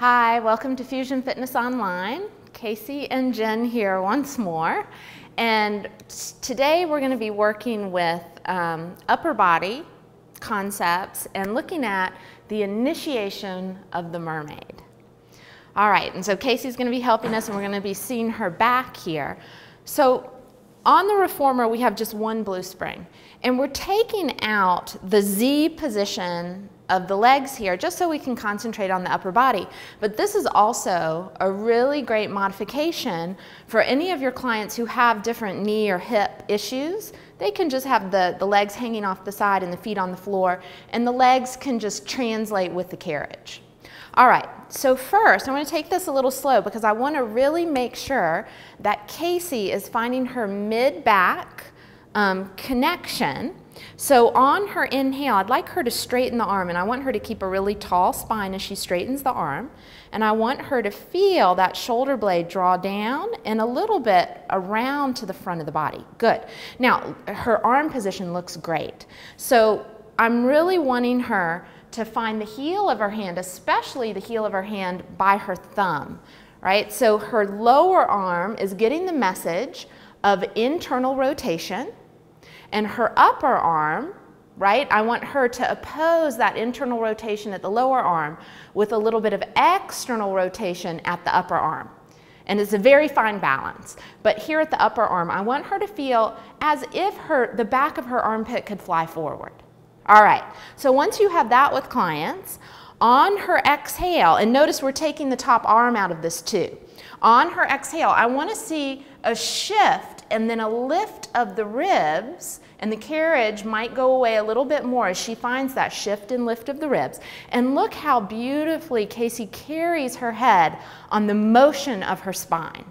Hi, welcome to Fusion Fitness Online. Casey and Jen here once more. And today we're going to be working with um, upper body concepts and looking at the initiation of the mermaid. All right, and so Casey's going to be helping us and we're going to be seeing her back here. So on the reformer, we have just one blue spring. And we're taking out the Z position of the legs here just so we can concentrate on the upper body. But this is also a really great modification for any of your clients who have different knee or hip issues. They can just have the, the legs hanging off the side and the feet on the floor and the legs can just translate with the carriage. All right, so first I I'm going to take this a little slow because I want to really make sure that Casey is finding her mid-back um, connection. So on her inhale, I'd like her to straighten the arm, and I want her to keep a really tall spine as she straightens the arm. And I want her to feel that shoulder blade draw down and a little bit around to the front of the body. Good. Now, her arm position looks great. So I'm really wanting her to find the heel of her hand, especially the heel of her hand by her thumb, right? So her lower arm is getting the message of internal rotation and her upper arm, right, I want her to oppose that internal rotation at the lower arm with a little bit of external rotation at the upper arm. And it's a very fine balance. But here at the upper arm, I want her to feel as if her, the back of her armpit could fly forward. All right, so once you have that with clients, on her exhale, and notice we're taking the top arm out of this too. On her exhale, I want to see a shift and then a lift of the ribs, and the carriage might go away a little bit more as she finds that shift and lift of the ribs. And look how beautifully Casey carries her head on the motion of her spine.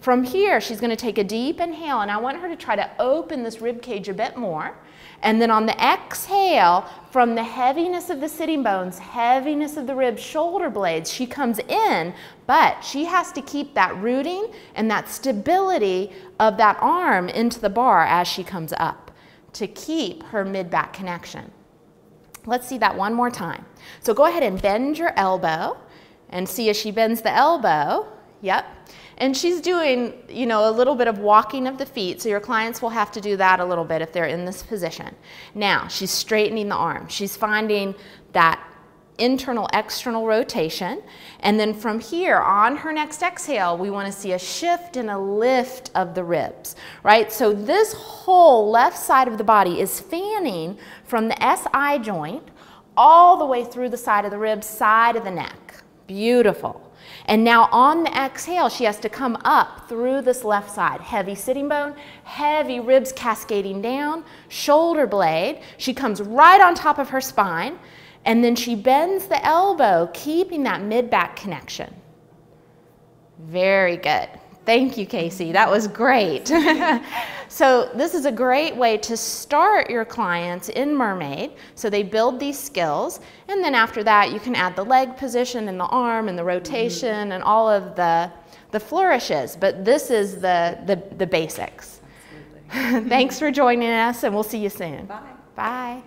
From here, she's going to take a deep inhale, and I want her to try to open this rib cage a bit more. And then on the exhale, from the heaviness of the sitting bones, heaviness of the ribs, shoulder blades, she comes in, but she has to keep that rooting and that stability of that arm into the bar as she comes up to keep her mid-back connection. Let's see that one more time. So go ahead and bend your elbow and see as she bends the elbow, yep, and she's doing, you know, a little bit of walking of the feet, so your clients will have to do that a little bit if they're in this position. Now, she's straightening the arm. She's finding that internal external rotation and then from here on her next exhale we want to see a shift and a lift of the ribs right so this whole left side of the body is fanning from the SI joint all the way through the side of the ribs side of the neck beautiful and now on the exhale, she has to come up through this left side. Heavy sitting bone, heavy ribs cascading down, shoulder blade. She comes right on top of her spine, and then she bends the elbow, keeping that mid-back connection. Very good. Thank you, Casey. That was great. So this is a great way to start your clients in mermaid. So they build these skills, and then after that you can add the leg position and the arm and the rotation and all of the, the flourishes, but this is the, the, the basics. Thanks for joining us, and we'll see you soon. Bye. Bye.